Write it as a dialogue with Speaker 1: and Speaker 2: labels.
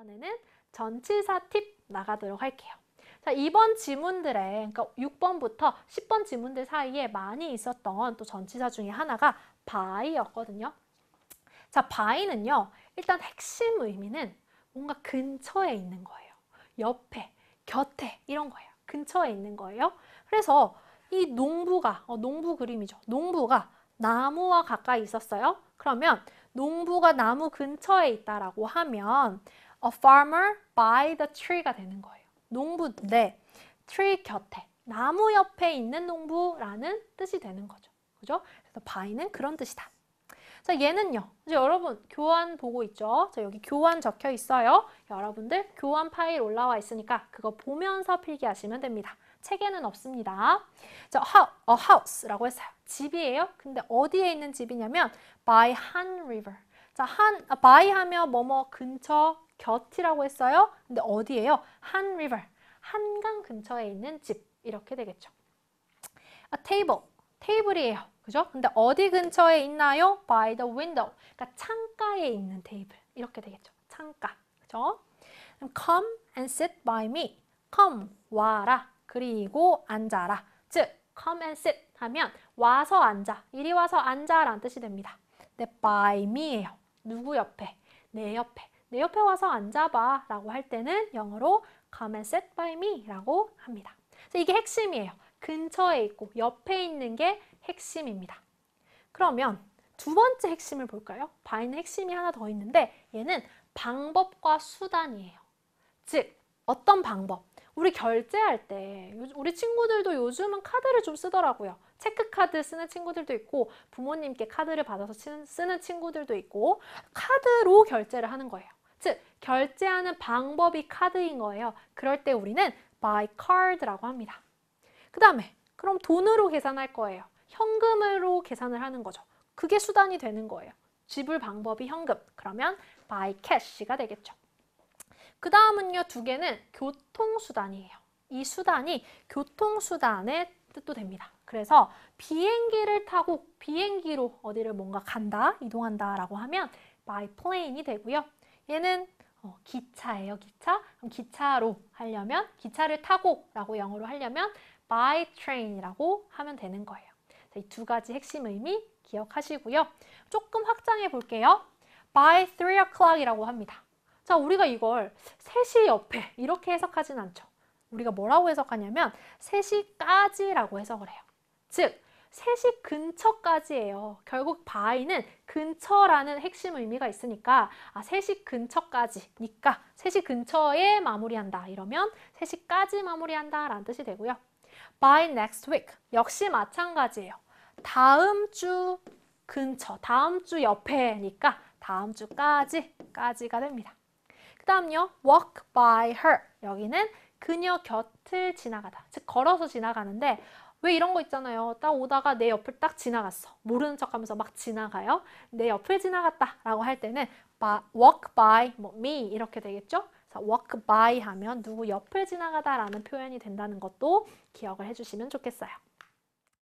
Speaker 1: 이번에는 전치사 팁 나가도록 할게요. 자, 이번 지문들에 그러니까 6번부터 10번 지문들 사이에 많이 있었던 또 전치사 중에 하나가 by였거든요. 자, by는요. 일단 핵심 의미는 뭔가 근처에 있는 거예요. 옆에, 곁에 이런 거예요. 근처에 있는 거예요. 그래서 이 농부가, 어, 농부 그림이죠. 농부가 나무와 가까이 있었어요. 그러면 농부가 나무 근처에 있다라고 하면 A farmer by the tree가 되는 거예요. 농부인데 tree 곁에, 나무 옆에 있는 농부라는 뜻이 되는 거죠. 그죠? 그래서 by는 그런 뜻이다. 자, 얘는요. 이제 여러분 교환 보고 있죠? 자, 여기 교환 적혀 있어요. 여러분들 교환 파일 올라와 있으니까 그거 보면서 필기하시면 됩니다. 책에는 없습니다. 자, a house라고 했어요. 집이에요. 근데 어디에 있는 집이냐면 by Han River. 자, 한, 아, by 하며 뭐뭐 근처 곁이라고 했어요. 근데 어디예요? 한 river, 한강 근처에 있는 집 이렇게 되겠죠. A 아, table, 테이블이에요. 그죠? 근데 어디 근처에 있나요? By the window, 그러니까 창가에 있는 테이블 이렇게 되겠죠. 창가, 그죠? Come and sit by me. Come, 와라. 그리고 앉아라. 즉, come and sit 하면 와서 앉아, 이리 와서 앉아라는 뜻이 됩니다. 근데 by me예요. 누구 옆에? 내 옆에. 내 옆에 와서 앉아봐 라고 할 때는 영어로 come and sit by me 라고 합니다. 이게 핵심이에요. 근처에 있고 옆에 있는 게 핵심입니다. 그러면 두 번째 핵심을 볼까요? 바인는 핵심이 하나 더 있는데 얘는 방법과 수단이에요. 즉 어떤 방법? 우리 결제할 때 우리 친구들도 요즘은 카드를 좀 쓰더라고요. 체크카드 쓰는 친구들도 있고 부모님께 카드를 받아서 쓰는 친구들도 있고 카드로 결제를 하는 거예요. 즉 결제하는 방법이 카드인 거예요. 그럴 때 우리는 by card라고 합니다. 그 다음에 그럼 돈으로 계산할 거예요. 현금으로 계산을 하는 거죠. 그게 수단이 되는 거예요. 지불 방법이 현금. 그러면 by cash가 되겠죠. 그 다음은요. 두 개는 교통수단이에요. 이 수단이 교통수단의 뜻도 됩니다. 그래서 비행기를 타고 비행기로 어디를 뭔가 간다, 이동한다 라고 하면 by plane이 되고요. 얘는 어, 기차예요. 기차. 그럼 기차로 하려면 기차를 타고 라고 영어로 하려면 by train이라고 하면 되는 거예요. 이 두 가지 핵심 의미 기억하시고요. 조금 확장해 볼게요. by 3 o'clock이라고 합니다. 자, 우리가 이걸 3시 옆에 이렇게 해석하진 않죠. 우리가 뭐라고 해석하냐면 3시까지라고 해석을 해요. 즉, 3시 근처까지예요. 결국 바이는 근처라는 핵심 의미가 있으니까 아, 3시 근처까지니까 3시 근처에 마무리한다. 이러면 3시까지 마무리한다 라는 뜻이 되고요. By next week 역시 마찬가지예요. 다음 주 근처, 다음 주 옆에니까 다음 주까지, 까지가 됩니다. 그 다음요, walk by her. 여기는 그녀 곁을 지나가다. 즉, 걸어서 지나가는데 왜 이런 거 있잖아요. 딱 오다가 내 옆을 딱 지나갔어. 모르는 척하면서 막 지나가요. 내 옆을 지나갔다라고 할 때는 walk by 뭐 me 이렇게 되겠죠. walk by 하면 누구 옆을 지나가다라는 표현이 된다는 것도 기억을 해주시면 좋겠어요.